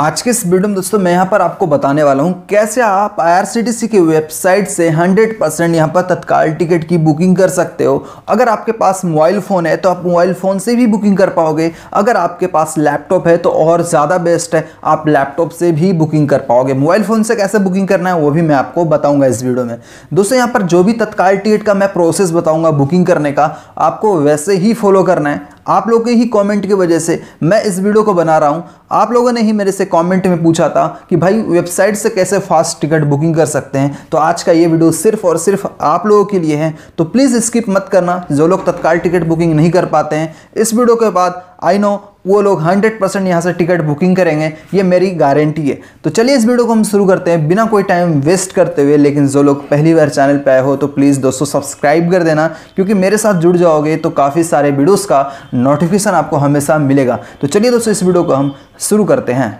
आज के इस वीडियो में दोस्तों मैं यहाँ पर आपको बताने वाला हूँ कैसे आप आईआरसीटीसी की वेबसाइट से 100 परसेंट यहाँ पर तत्काल टिकट की बुकिंग कर सकते हो अगर आपके पास मोबाइल फ़ोन है तो आप मोबाइल फ़ोन से भी बुकिंग कर पाओगे अगर आपके पास लैपटॉप है तो और ज़्यादा बेस्ट है आप लैपटॉप से भी बुकिंग कर पाओगे मोबाइल फ़ोन से कैसे बुकिंग करना है वो भी मैं आपको बताऊँगा इस वीडियो में दोस्तों यहाँ पर जो भी तत्काल टिकट का मैं प्रोसेस बताऊँगा बुकिंग करने का आपको वैसे ही फॉलो करना है आप लोगों के ही कमेंट की वजह से मैं इस वीडियो को बना रहा हूं आप लोगों ने ही मेरे से कमेंट में पूछा था कि भाई वेबसाइट से कैसे फास्ट टिकट बुकिंग कर सकते हैं तो आज का ये वीडियो सिर्फ और सिर्फ आप लोगों के लिए है तो प्लीज़ स्किप मत करना जो लोग तत्काल टिकट बुकिंग नहीं कर पाते हैं इस वीडियो के बाद आई नो वो लोग 100 परसेंट यहाँ से टिकट बुकिंग करेंगे ये मेरी गारंटी है तो चलिए इस वीडियो को हम शुरू करते हैं बिना कोई टाइम वेस्ट करते हुए लेकिन जो लोग पहली बार चैनल पे आए हो तो प्लीज़ दोस्तों सब्सक्राइब कर देना क्योंकि मेरे साथ जुड़ जाओगे तो काफ़ी सारे वीडियोज़ का नोटिफिकेशन आपको हमेशा मिलेगा तो चलिए दोस्तों इस वीडियो को हम शुरू करते हैं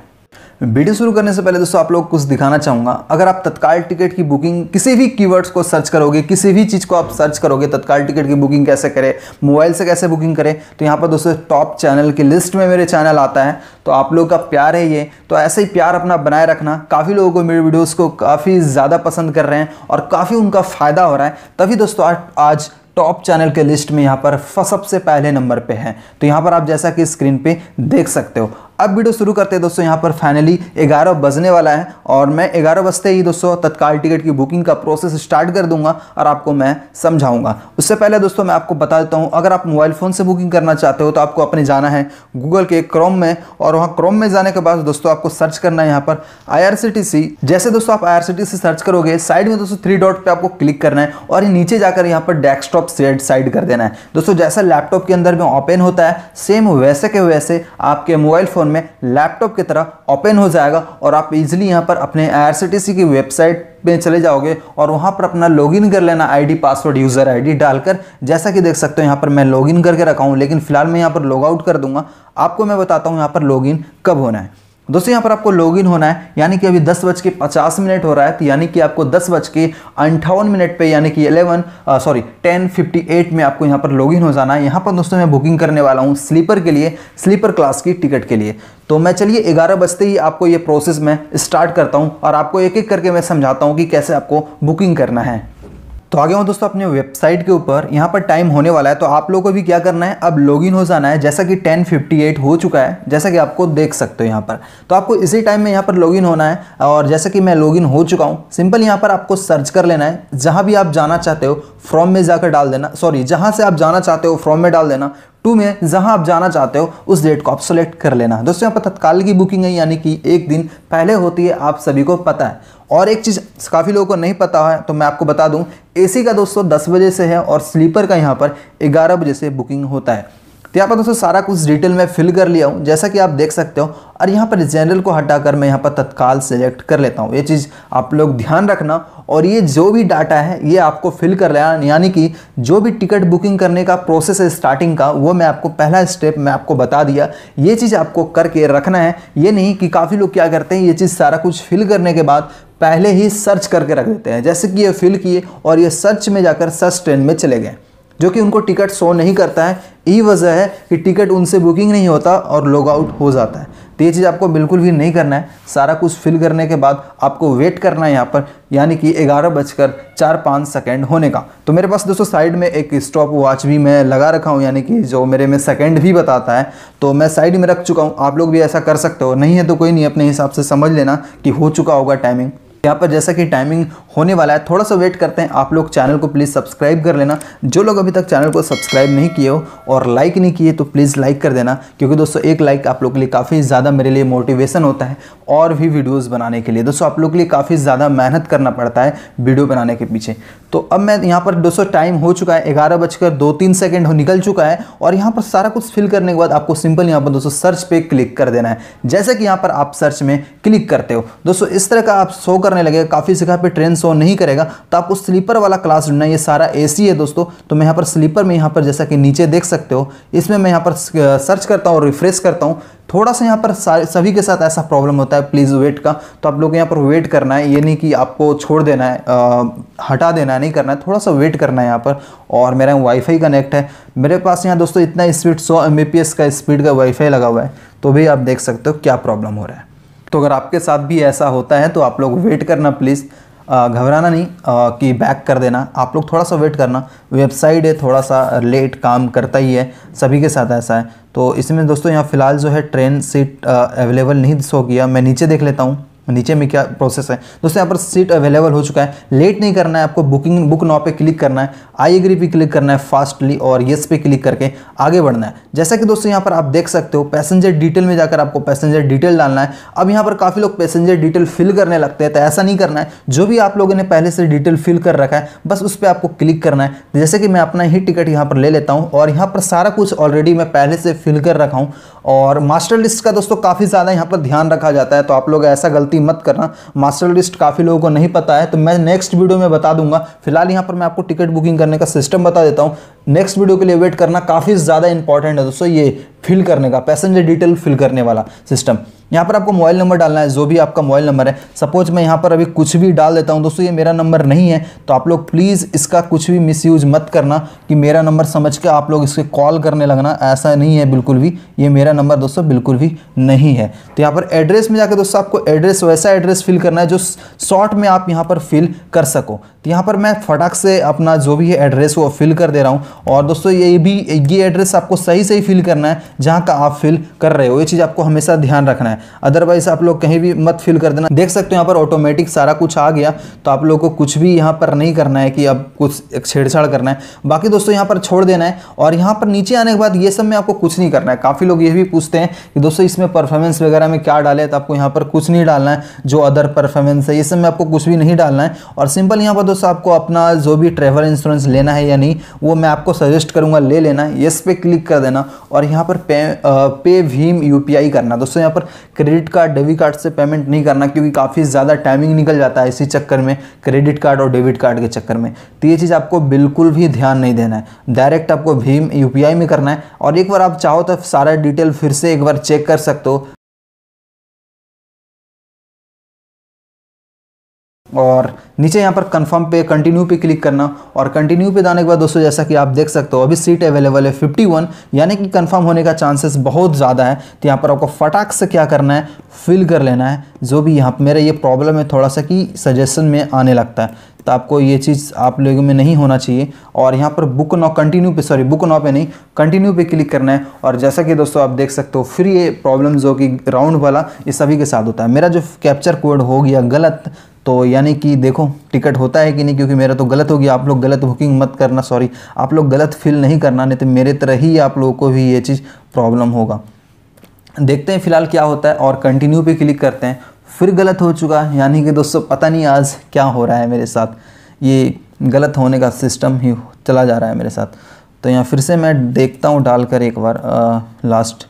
वीडियो शुरू करने से पहले दोस्तों आप लोग कुछ दिखाना चाहूँगा अगर आप तत्काल टिकट की बुकिंग किसी भी कीवर्ड्स को सर्च करोगे किसी भी चीज़ को आप सर्च करोगे तत्काल टिकट की बुकिंग कैसे करें मोबाइल से कैसे बुकिंग करें तो यहाँ पर दोस्तों टॉप चैनल की लिस्ट में मेरे चैनल आता है तो आप लोग का प्यार है ये तो ऐसे ही प्यार अपना बनाए रखना काफ़ी लोगों को मेरे वीडियोज़ को काफ़ी ज़्यादा पसंद कर रहे हैं और काफ़ी उनका फ़ायदा हो रहा है तभी दोस्तों आज टॉप चैनल के लिस्ट में यहाँ पर सबसे पहले नंबर पे है तो यहाँ पर आप जैसा कि स्क्रीन पे देख सकते हो अब वीडियो शुरू करते हैं दोस्तों यहाँ पर फाइनली ग्यारह बजने वाला है और मैं ग्यारह बजते ही दोस्तों तत्काल टिकट की बुकिंग का प्रोसेस स्टार्ट कर दूंगा और आपको मैं समझाऊंगा उससे पहले दोस्तों मैं आपको बता देता हूँ अगर आप मोबाइल फ़ोन से बुकिंग करना चाहते हो तो आपको अपने जाना है गूगल के क्रोम में और वहाँ क्रोम में जाने के बाद दोस्तों आपको सर्च करना है यहाँ पर आई जैसे दोस्तों आप आई सर्च करोगे साइड में दोस्तों थ्री डॉट पर आपको क्लिक करना है और नीचे जाकर यहाँ पर डेस्कटॉप सेट साइड कर देना है दोस्तों जैसा लैपटॉप के अंदर में ओपन होता है सेम वैसे के वैसे आपके मोबाइल फ़ोन फ़ोन में लैपटॉप की तरह ओपन हो जाएगा और आप इजीली यहाँ पर अपने आर की वेबसाइट पे चले जाओगे और वहाँ पर अपना लॉगिन कर लेना आईडी पासवर्ड यूज़र आईडी डालकर जैसा कि देख सकते हो यहाँ पर मैं लॉगिन करके रखा हूँ लेकिन फिलहाल मैं यहाँ पर लॉग आउट कर दूंगा आपको मैं बताता हूँ यहाँ पर लॉगिन कब होना है दोस्तों यहाँ पर आपको लॉगिन होना है यानी कि अभी दस बज के पचास मिनट हो रहा है तो यानी कि आपको दस बज के अंठावन मिनट पे यानी कि eleven sorry ten fifty eight में आपको यहाँ पर लॉगिन हो जाना है यहाँ पर दोस्तों मैं बुकिंग करने वाला हूँ स्लीपर के लिए स्लीपर क्लास की टिकट के लिए तो मैं चलिए ग्यारह बजते ही आपको ये प्रोसेस मैं स्टार्ट करता हूँ और आपको एक एक करके मैं समझाता हूँ कि कैसे आपको बुकिंग करना है तो आगे हूँ दोस्तों अपने वेबसाइट के ऊपर यहाँ पर टाइम होने वाला है तो आप लोगों को भी क्या करना है अब लॉगिन हो जाना है जैसा कि 10:58 हो चुका है जैसा कि आपको देख सकते हो यहाँ पर तो आपको इसी टाइम में यहाँ पर लॉगिन होना है और जैसा कि मैं लॉगिन हो चुका हूँ सिंपल यहाँ पर आपको सर्च कर लेना है जहाँ भी आप जाना चाहते हो फ्रॉम में जाकर डाल देना सॉरी जहाँ से आप जाना चाहते हो फ्रॉम में डाल देना टू में जहां आप जाना चाहते हो उस डेट को आप सेलेक्ट कर लेना दोस्तों यहाँ पर तत्काल की बुकिंग है यानी कि एक दिन पहले होती है आप सभी को पता है और एक चीज़ काफ़ी लोगों को नहीं पता है तो मैं आपको बता दूं एसी का दोस्तों 10 बजे से है और स्लीपर का यहाँ पर 11 बजे से बुकिंग होता है तो यहाँ पर दोस्तों सारा कुछ डिटेल में फिल कर लिया हूँ जैसा कि आप देख सकते हो और यहाँ पर जनरल को हटाकर मैं यहाँ पर तत्काल सेलेक्ट कर लेता हूँ ये चीज़ आप लोग ध्यान रखना और ये जो भी डाटा है ये आपको फिल कर लेना यानी कि जो भी टिकट बुकिंग करने का प्रोसेस है स्टार्टिंग का वो मैं आपको पहला स्टेप मैं आपको बता दिया ये चीज़ आपको करके रखना है ये नहीं कि काफ़ी लोग क्या करते हैं ये चीज़ सारा कुछ फिल करने के बाद पहले ही सर्च करके रख देते हैं जैसे कि ये फिल किए और ये सर्च में जाकर सर्च ट्रेन में चले गए जो कि उनको टिकट शो नहीं करता है यही वजह है कि टिकट उनसे बुकिंग नहीं होता और लॉग आउट हो जाता है तो ये चीज़ आपको बिल्कुल भी नहीं करना है सारा कुछ फिल करने के बाद आपको वेट करना है यहाँ पर यानी कि ग्यारह बजकर चार पाँच सेकेंड होने का तो मेरे पास दोस्तों साइड में एक स्टॉप वॉच भी मैं लगा रखा हूँ यानी कि जो मेरे में सेकेंड भी बताता है तो मैं साइड में रख चुका हूँ आप लोग भी ऐसा कर सकते हो नहीं है तो कोई नहीं अपने हिसाब से समझ लेना कि हो चुका होगा टाइमिंग यहाँ पर जैसा कि टाइमिंग होने वाला है थोड़ा सा वेट करते हैं आप लोग चैनल को प्लीज़ सब्सक्राइब कर लेना जो लोग अभी तक चैनल को सब्सक्राइब नहीं किए हो और लाइक नहीं किए तो प्लीज़ लाइक कर देना क्योंकि दोस्तों एक लाइक आप लोग के लिए काफ़ी ज़्यादा मेरे लिए मोटिवेशन होता है और भी वीडियोज़ बनाने के लिए दोस्तों आप लोग के लिए काफ़ी ज़्यादा मेहनत करना पड़ता है वीडियो बनाने के पीछे तो अब मैं यहाँ पर दोस्तों टाइम हो चुका है ग्यारह बजकर दो तीन सेकेंड हो निकल चुका है और यहाँ पर सारा कुछ फिल करने के बाद आपको सिंपल यहाँ पर दोस्तों सर्च पे क्लिक कर देना है जैसे कि यहाँ पर आप सर्च में क्लिक करते हो दोस्तों इस तरह का आप शो करने लगेगा काफ़ी जगह पे ट्रेन शो नहीं करेगा तो आपको स्लीपर वाला क्लास ढूंढना ये सारा एसी है दोस्तों तो मैं यहाँ पर स्लीपर में यहाँ पर जैसा कि नीचे देख सकते हो इसमें मैं यहाँ पर सर्च करता हूँ रिफ्रेश करता हूँ थोड़ा सा यहाँ पर सभी के साथ ऐसा प्रॉब्लम होता है प्लीज़ वेट का तो आप लोग यहाँ पर वेट करना है ये नहीं कि आपको छोड़ देना है आ, हटा देना है नहीं करना है थोड़ा सा वेट करना है यहाँ पर और मेरा वाईफाई कनेक्ट है मेरे पास यहाँ दोस्तों इतना स्पीड 100 एम का स्पीड का वाईफाई लगा हुआ है तो भी आप देख सकते हो क्या प्रॉब्लम हो रहा है तो अगर आपके साथ भी ऐसा होता है तो आप लोग वेट करना प्लीज़ घबराना नहीं आ, कि बैक कर देना आप लोग थोड़ा सा वेट करना वेबसाइट है थोड़ा सा लेट काम करता ही है सभी के साथ ऐसा है तो इसमें दोस्तों यहाँ फ़िलहाल जो है ट्रेन सीट अवेलेबल नहीं शो किया मैं नीचे देख लेता हूँ नीचे में क्या प्रोसेस है दोस्तों यहाँ पर सीट अवेलेबल हो चुका है लेट नहीं करना है आपको बुकिंग बुक नाव पे क्लिक करना है आई एग्री पे क्लिक करना है फास्टली और येस पे क्लिक करके आगे बढ़ना है जैसा कि दोस्तों यहाँ पर आप देख सकते हो पैसेंजर डिटेल में जाकर आपको पैसेंजर डिटेल डालना है अब यहाँ पर काफ़ी लोग पैसेंजर डिटेल फिल करने लगते हैं तो ऐसा नहीं करना है जो भी आप लोगों ने पहले से डिटेल फिल कर रखा है बस उस पर आपको क्लिक करना है जैसे कि मैं अपना ही टिकट यहाँ पर ले लेता हूँ और यहाँ पर सारा कुछ ऑलरेडी मैं पहले से फिल कर रखा हूँ और मास्टर लिस्ट का दोस्तों काफ़ी ज़्यादा यहाँ पर ध्यान रखा जाता है तो आप लोग ऐसा गलती मत करना मास्टर लिस्ट काफ़ी लोगों को नहीं पता है तो मैं नेक्स्ट वीडियो में बता दूंगा फिलहाल यहाँ पर मैं आपको टिकट बुकिंग करने का सिस्टम बता देता हूँ नेक्स्ट वीडियो के लिए वेट करना काफ़ी ज़्यादा इंपॉर्टेंट है दोस्तों ये फिल करने का पैसेंजर डिटेल फिल करने वाला सिस्टम यहाँ पर आपको मोबाइल नंबर डालना है जो भी आपका मोबाइल नंबर है सपोज मैं यहाँ पर अभी कुछ भी डाल देता हूँ दोस्तों ये मेरा नंबर नहीं है तो आप लोग प्लीज़ इसका कुछ भी मिसयूज मत करना कि मेरा नंबर समझ के आप लोग इसके कॉल करने लगना ऐसा नहीं है बिल्कुल भी ये मेरा नंबर दोस्तों बिल्कुल भी नहीं है तो यहाँ पर एड्रेस में जाकर दोस्तों आपको एड्रेस वैसा एड्रेस फिल करना है जो शॉर्ट में आप यहाँ पर फिल कर सको यहाँ पर मैं फटाक से अपना जो भी है एड्रेस वो फिल कर दे रहा हूँ और दोस्तों ये भी ये एड्रेस आपको सही सही फिल करना है जहाँ का आप फिल कर रहे हो ये चीज़ आपको हमेशा ध्यान रखना है अदरवाइज आप लोग कहीं भी मत फिल कर देना देख सकते हो यहाँ पर ऑटोमेटिक सारा कुछ आ गया तो आप लोग को कुछ भी यहाँ पर नहीं करना है कि अब कुछ छेड़छाड़ करना है बाकी दोस्तों यहाँ पर छोड़ देना है और यहाँ पर नीचे आने के बाद ये सब में आपको कुछ नहीं करना है काफ़ी लोग ये भी पूछते हैं कि दोस्तों इसमें परफॉर्मेंस वगैरह में क्या डाले तो आपको यहाँ पर कुछ नहीं डालना है जो अदर परफॉर्मेंस है ये सब में आपको कुछ भी नहीं डालना है और सिंपल यहाँ पर दोस्तों सपोज आपको अपना जो भी ट्रेवल इंश्योरेंस लेना है या नहीं वो मैं आपको सजेस्ट करूंगा ले लेना येस पे क्लिक कर देना और यहाँ पर पे आ, पे भीम यू करना दोस्तों यहाँ पर क्रेडिट कार्ड डेबिट कार्ड से पेमेंट नहीं करना क्योंकि काफ़ी ज़्यादा टाइमिंग निकल जाता है इसी चक्कर में क्रेडिट कार्ड और डेबिट कार्ड के चक्कर में तो ये चीज़ आपको बिल्कुल भी ध्यान नहीं देना है डायरेक्ट आपको भीम यू में करना है और एक बार आप चाहो तो सारा डिटेल फिर से एक बार चेक कर सकते हो और नीचे यहाँ पर कंफर्म पे कंटिन्यू पे क्लिक करना और कंटिन्यू पे जाने के बाद दोस्तों जैसा कि आप देख सकते हो अभी सीट अवेलेबल है फिफ्टी यानी कि कन्फर्म होने का चांसेस बहुत ज़्यादा है तो यहाँ पर आपको फटाक से क्या करना है फिल कर लेना है जो भी यहाँ मेरा ये प्रॉब्लम है थोड़ा सा कि सजेशन में आने लगता है तो आपको ये चीज़ आप लोगों में नहीं होना चाहिए और यहाँ पर बुक नाउ कंटिन्यू पे सॉरी बुक नाउ पे नहीं कंटिन्यू पे क्लिक करना है और जैसा कि दोस्तों आप देख सकते हो फिर ये प्रॉब्लम जो कि राउंड वाला ये सभी के साथ होता है मेरा जो कैप्चर कोड हो गया गलत तो यानी कि देखो टिकट होता है कि नहीं क्योंकि मेरा तो गलत होगी आप लोग गलत बुकिंग मत करना सॉरी आप लोग गलत फील नहीं करना नहीं तो मेरे तरह ही आप लोगों को भी ये चीज़ प्रॉब्लम होगा देखते हैं फिलहाल क्या होता है और कंटिन्यू पे क्लिक करते हैं फिर गलत हो चुका है यानी कि दोस्तों पता नहीं आज क्या हो रहा है मेरे साथ ये गलत होने का सिस्टम ही चला जा रहा है मेरे साथ तो यहाँ फिर से मैं देखता हूँ डालकर एक बार आ, लास्ट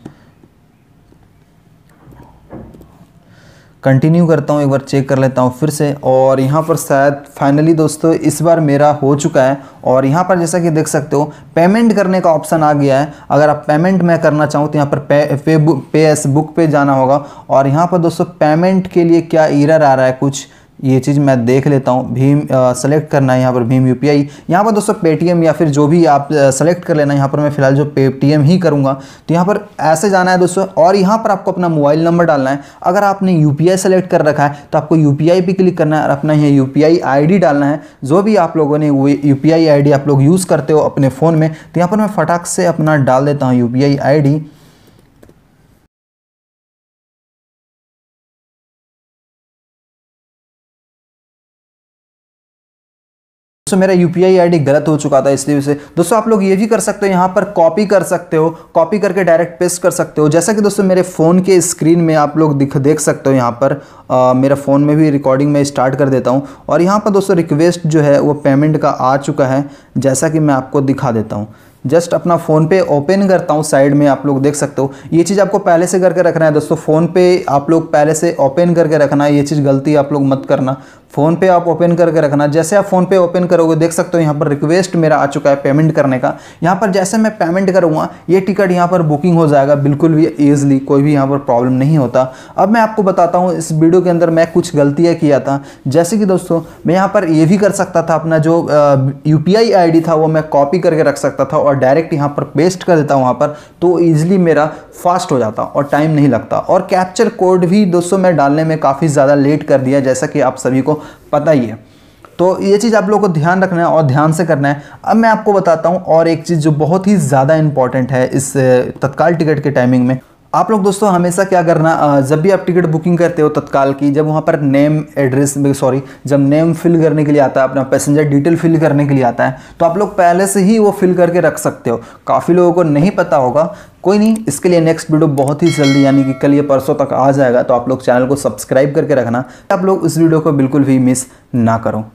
कंटिन्यू करता हूँ एक बार चेक कर लेता हूँ फिर से और यहाँ पर शायद फाइनली दोस्तों इस बार मेरा हो चुका है और यहाँ पर जैसा कि देख सकते हो पेमेंट करने का ऑप्शन आ गया है अगर आप पेमेंट मैं करना चाहूँ तो यहाँ पर पे पे, बुक पे जाना होगा और यहाँ पर दोस्तों पेमेंट के लिए क्या ईरर आ रहा है कुछ ये चीज़ मैं देख लेता हूँ भीम सेलेक्ट करना है यहाँ पर भीम यू पी आई यहाँ पर दोस्तों पेटीएम या फिर जो भी आप सेलेक्ट कर लेना यहाँ पर मैं फिलहाल जो पेटीएम ही करूँगा तो यहाँ पर ऐसे जाना है दोस्तों और यहाँ पर आपको अपना मोबाइल नंबर डालना है अगर आपने यू पी सेलेक्ट कर रखा है तो आपको यू पी भी क्लिक करना है और अपना यहाँ यू पी डालना है जो भी आप लोगों ने वो यू पी आप लोग यूज़ करते हो अपने फ़ोन में तो यहाँ पर मैं फटाक से अपना डाल देता हूँ यू पी दोस्तों मेरा यू पी गलत हो चुका था इसलिए उसे दोस्तों आप लोग ये भी कर सकते हो यहाँ पर कॉपी कर सकते हो कॉपी करके डायरेक्ट पेस्ट कर सकते हो जैसा कि दोस्तों मेरे फ़ोन के स्क्रीन में आप लोग दिख देख सकते हो यहाँ पर आ, मेरा फ़ोन में भी रिकॉर्डिंग में स्टार्ट कर देता हूँ और यहाँ पर दोस्तों रिक्वेस्ट जो है वो पेमेंट का आ चुका है जैसा कि मैं आपको दिखा देता हूँ जस्ट अपना फ़ोन पे ओपन करता हूँ साइड में आप लोग देख सकते हो ये चीज़ आपको पहले से करके रखना है दोस्तों फ़ोन पे आप लोग पहले से ओपन करके रखना है ये चीज़ गलती आप लोग मत करना फ़ोन पे आप ओपन करके रखना जैसे आप फ़ोन पे ओपन करोगे देख सकते हो यहाँ पर रिक्वेस्ट मेरा आ चुका है पेमेंट करने का यहाँ पर जैसे मैं पेमेंट करूँगा ये टिकट यहाँ पर बुकिंग हो जाएगा बिल्कुल भी ईजिली कोई भी यहाँ पर प्रॉब्लम नहीं होता अब मैं आपको बताता हूँ इस वीडियो के अंदर मैं कुछ गलतियाँ किया था जैसे कि दोस्तों मैं यहाँ पर ये भी कर सकता था अपना जो यू पी था वो मैं कॉपी करके रख सकता था और डायरेक्ट यहाँ पर पेस्ट कर देता हूँ वहाँ पर तो ईजिली मेरा फास्ट हो जाता और टाइम नहीं लगता और कैप्चर कोड भी दोस्तों मैं डालने में काफ़ी ज़्यादा लेट कर दिया जैसा कि आप सभी को पता ही है तो ये चीज़ आप लोगों को ध्यान रखना है और ध्यान से करना है अब मैं आपको बताता हूँ और एक चीज़ जो बहुत ही ज़्यादा इंपॉर्टेंट है इस तत्काल टिकट के टाइमिंग में आप लोग दोस्तों हमेशा क्या करना जब भी आप टिकट बुकिंग करते हो तत्काल की जब वहाँ पर नेम एड्रेस सॉरी जब नेम फिल करने के लिए आता है अपना पैसेंजर डिटेल फिल करने के लिए आता है तो आप लोग पहले से ही वो फिल करके रख सकते हो काफ़ी लोगों को नहीं पता होगा कोई नहीं इसके लिए नेक्स्ट वीडियो बहुत ही जल्दी यानी कि कल ये परसों तक आ जाएगा तो आप लोग चैनल को सब्सक्राइब करके रखना आप लोग उस वीडियो को बिल्कुल भी मिस ना करो